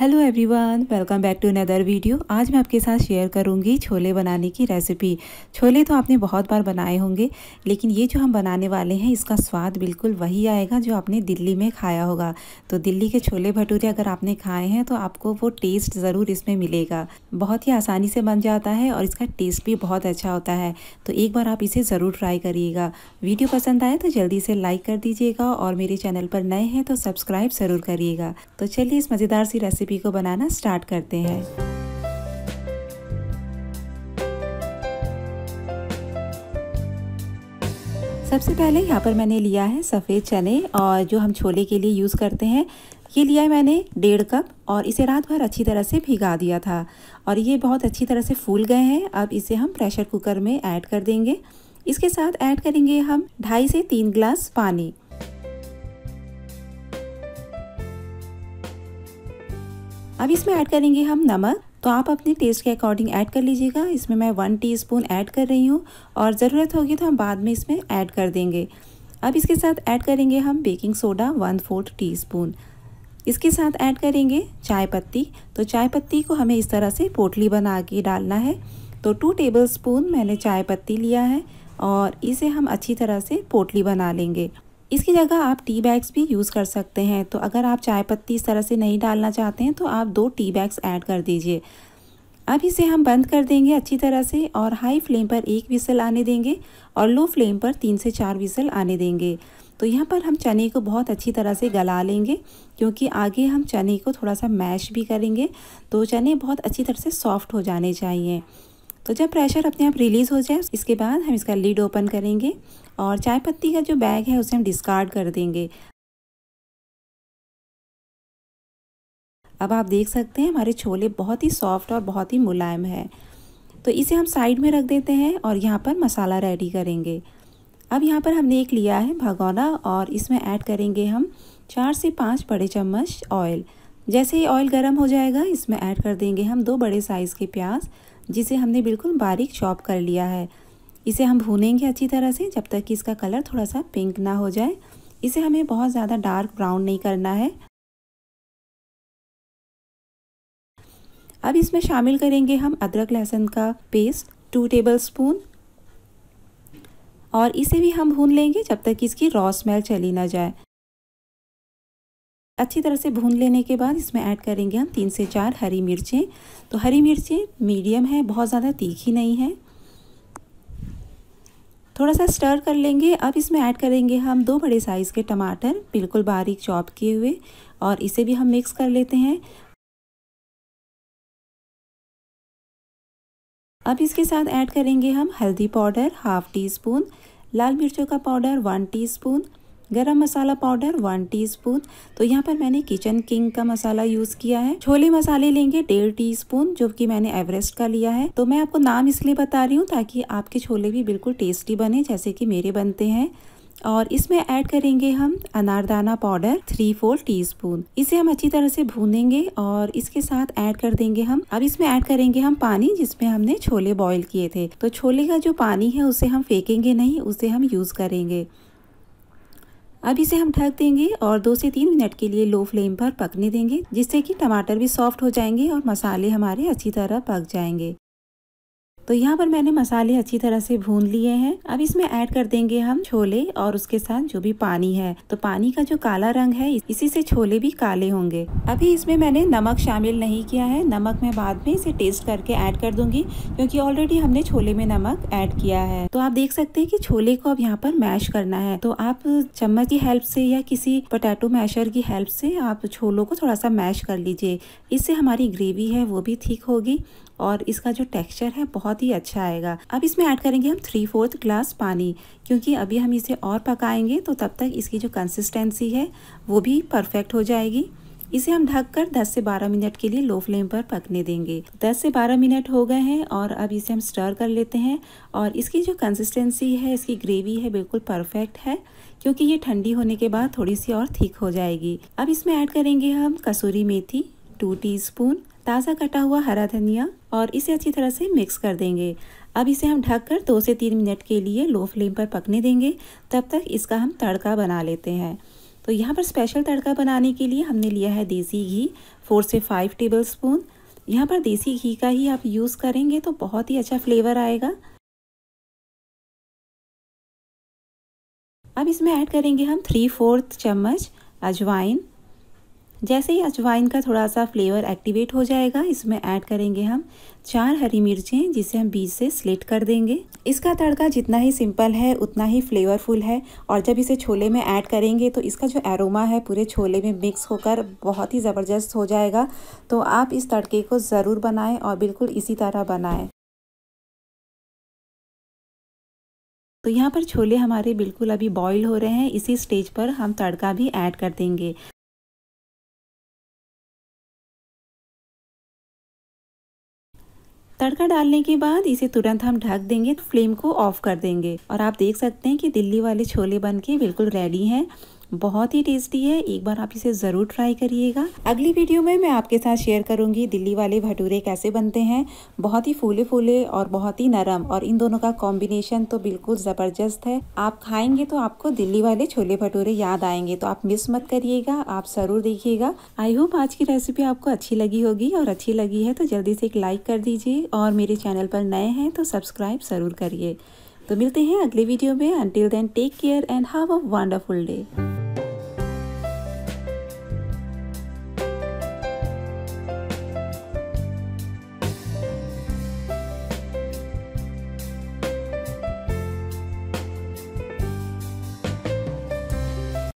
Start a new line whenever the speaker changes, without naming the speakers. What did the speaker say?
hello everyone welcome back to another video आज मैं आपके साथ शेयर करूंगी छोले बनाने की रेसिपी छोले तो आपने बहुत बार बनाए होंगे लेकिन ये जो हम बनाने वाले हैं इसका स्वाद बिल्कुल वही आएगा जो आपने दिल्ली में खाया होगा तो दिल्ली के छोले भटूरे अगर आपने खाए हैं तो आपको वो टेस्ट ज़रूर इसमें मिलेगा बहुत ही आसानी से बन जाता है और इसका टेस्ट भी बहुत अच्छा होता है तो एक बार आप इसे ज़रूर ट्राई करिएगा वीडियो पसंद आए तो जल्दी से लाइक कर दीजिएगा और मेरे चैनल पर नए हैं तो सब्सक्राइब ज़रूर करिएगा तो चलिए इस मज़ेदार सी रेसिपी रेसिपी को बनाना स्टार्ट करते हैं सबसे पहले यहाँ पर मैंने लिया है सफ़ेद चने और जो हम छोले के लिए यूज़ करते हैं ये लिया है मैंने डेढ़ कप और इसे रात भर अच्छी तरह से भिगा दिया था और ये बहुत अच्छी तरह से फूल गए हैं अब इसे हम प्रेशर कुकर में ऐड कर देंगे इसके साथ ऐड करेंगे हम ढाई से तीन ग्लास पानी अब इसमें ऐड करेंगे हम नमक तो आप अपने टेस्ट के अकॉर्डिंग ऐड कर लीजिएगा इसमें मैं वन टीस्पून ऐड कर रही हूँ और ज़रूरत होगी तो हम बाद में इसमें ऐड कर देंगे अब इसके साथ ऐड करेंगे हम baking soda one fourth teaspoon इसके साथ ऐड करेंगे चाय पत्ती तो चाय पत्ती को हमें इस तरह से पोटली बना के डालना है तो टू टेबल स्पून मैंने चाय पत्ती लिया है और इसे हम अच्छी तरह से पोटली बना लेंगे इसकी जगह आप टी बैग्स भी यूज़ कर सकते हैं तो अगर आप चाय पत्ती इस तरह से नहीं डालना चाहते हैं तो आप दो टी बैग्स ऐड कर दीजिए अब इसे हम बंद कर देंगे अच्छी तरह से और हाई फ्लेम पर एक विसल आने देंगे और लो फ्लेम पर तीन से चार विसल आने देंगे तो यहाँ पर हम चने को बहुत अच्छी तरह से गला लेंगे क्योंकि आगे हम चने को थोड़ा सा मैश भी करेंगे तो चने बहुत अच्छी तरह से सॉफ्ट हो जाने चाहिए तो जब प्रेशर अपने आप रिलीज़ हो जाए इसके बाद हम इसका लीड ओपन करेंगे और चाय पत्ती का जो बैग है उसे हम
डिस्कार्ड कर देंगे अब
आप देख सकते हैं हमारे छोले बहुत ही सॉफ्ट और बहुत ही मुलायम है तो इसे हम साइड में रख देते हैं और यहाँ पर मसाला रेडी करेंगे अब यहाँ पर हमने एक लिया है भगोना और इसमें ऐड करेंगे हम चार से पाँच बड़े चम्मच ऑयल जैसे ही ऑयल गर्म हो जाएगा इसमें ऐड कर देंगे हम दो बड़े साइज़ के प्याज जिसे हमने बिल्कुल बारीक चॉप कर लिया है इसे हम भूनेंगे अच्छी तरह से जब तक कि इसका कलर थोड़ा सा पिंक ना हो जाए इसे हमें बहुत ज़्यादा डार्क ब्राउन नहीं करना है अब इसमें शामिल करेंगे हम अदरक लहसुन का पेस्ट टू टेबल स्पून और इसे भी हम भून लेंगे जब तक कि इसकी रॉ स्मेल चली ना जाए अच्छी तरह से भून लेने के बाद इसमें ऐड करेंगे हम तीन से चार हरी मिर्चें तो हरी मिर्चें मीडियम है बहुत ज़्यादा तीखी नहीं है थोड़ा सा स्टर कर लेंगे अब इसमें ऐड करेंगे हम दो बड़े साइज़ के टमाटर बिल्कुल बारीक चॉप किए हुए और इसे भी हम मिक्स कर लेते हैं
अब इसके साथ ऐड
करेंगे हम हल्दी पाउडर हाफ़ टी स्पून लाल मिर्चों का पाउडर वन टीस्पून गरम मसाला पाउडर वन टीस्पून तो यहाँ पर मैंने किचन किंग का मसाला यूज किया है छोले मसाले लेंगे डेढ़ टीस्पून जो कि मैंने एवरेस्ट का लिया है तो मैं आपको नाम इसलिए बता रही हूँ ताकि आपके छोले भी बिल्कुल टेस्टी बने जैसे कि मेरे बनते हैं और इसमें ऐड करेंगे हम अनारदाना पाउडर थ्री फोर टीस्पून इसे हम अच्छी तरह से भूनेंगे और इसके साथ ऐड कर देंगे हम अब इसमें ऐड करेंगे हम पानी जिसमें हमने छोले बॉईल किए थे तो छोले का जो पानी है उसे हम फेंकेंगे नहीं उसे हम यूज करेंगे अब इसे हम ढक देंगे और दो से तीन मिनट के लिए लो फ्लेम पर पकने देंगे जिससे कि टमाटर भी सॉफ्ट हो जाएंगे और मसाले हमारे अच्छी तरह पक जाएंगे तो यहाँ पर मैंने मसाले अच्छी तरह से भून लिए हैं अब इसमें ऐड कर देंगे हम छोले और उसके साथ जो भी पानी है तो पानी का जो काला रंग है इसी से छोले भी काले होंगे अभी इसमें मैंने नमक शामिल नहीं किया है नमक मैं बाद में इसे टेस्ट करके ऐड कर दूंगी क्योंकि ऑलरेडी हमने छोले में नमक ऐड किया है तो आप देख सकते हैं कि छोले को अब यहाँ पर मैश करना है तो आप चम्मच की हेल्प से या किसी पोटैटो मैशर की हेल्प से आप छोलों को थोड़ा सा मैश कर लीजिए इससे हमारी ग्रेवी है वो भी ठीक होगी और इसका जो टेक्सचर है बहुत ही अच्छा आएगा अब इसमें ऐड करेंगे हम थ्री फोर्थ ग्लास पानी क्योंकि अभी हम इसे और पकाएंगे तो तब तक इसकी जो कंसिस्टेंसी है वो भी परफेक्ट हो जाएगी इसे हम ढककर 10 से 12 मिनट के लिए लो फ्लेम पर पकने देंगे 10 से 12 मिनट हो गए हैं और अब इसे हम स्टर कर लेते हैं और इसकी जो कंसिस्टेंसी है इसकी ग्रेवी है बिल्कुल परफेक्ट है क्योंकि ये ठंडी होने के बाद थोड़ी सी और ठीक हो जाएगी अब इसमें ऐड करेंगे हम कसूरी मेथी टू टीस्पून ताज़ा कटा हुआ हरा धनिया और इसे अच्छी तरह से मिक्स कर देंगे अब इसे हम ढककर दो से तीन मिनट के लिए लो फ्लेम पर पकने देंगे तब तक इसका हम तड़का बना लेते हैं तो यहाँ पर स्पेशल तड़का बनाने के लिए हमने लिया है देसी घी फोर से फाइव टेबल स्पून यहाँ पर देसी घी का ही आप यूज़ करेंगे तो बहुत ही अच्छा फ्लेवर आएगा
अब इसमें ऐड करेंगे हम
थ्री फोर्थ चम्मच अजवाइन जैसे ही अजवाइन का थोड़ा सा फ्लेवर एक्टिवेट हो जाएगा इसमें ऐड करेंगे हम चार हरी मिर्चें जिसे हम बीज से स्लेट कर देंगे इसका तड़का जितना ही सिंपल है उतना ही फ्लेवरफुल है और जब इसे छोले में ऐड करेंगे तो इसका जो एरोमा है पूरे छोले में मिक्स होकर बहुत ही ज़बरदस्त हो जाएगा तो आप इस तड़के को ज़रूर बनाएं और बिल्कुल इसी तरह बनाएँ
तो यहाँ पर छोले हमारे बिल्कुल अभी बॉईल हो रहे हैं इसी स्टेज पर हम तड़का भी ऐड कर देंगे
तड़का डालने के बाद इसे तुरंत हम ढक देंगे तो फ्लेम को ऑफ कर देंगे और आप देख सकते हैं कि दिल्ली वाले छोले बन के बिल्कुल रेडी हैं बहुत ही टेस्टी है एक बार आप इसे ज़रूर ट्राई करिएगा अगली वीडियो में मैं आपके साथ शेयर करूंगी दिल्ली वाले भटूरे कैसे बनते हैं बहुत ही फूले फूले और बहुत ही नरम और इन दोनों का कॉम्बिनेशन तो बिल्कुल ज़बरदस्त है आप खाएंगे तो आपको दिल्ली वाले छोले भटूरे याद आएंगे तो आप मिस मत करिएगा आप ज़रूर देखिएगा आई होप आज की रेसिपी आपको अच्छी लगी होगी और अच्छी लगी है तो जल्दी से एक लाइक कर दीजिए और मेरे चैनल पर नए हैं तो सब्सक्राइब ज़रूर करिए तो मिलते हैं अगले वीडियो में until then take care and have a wonderful day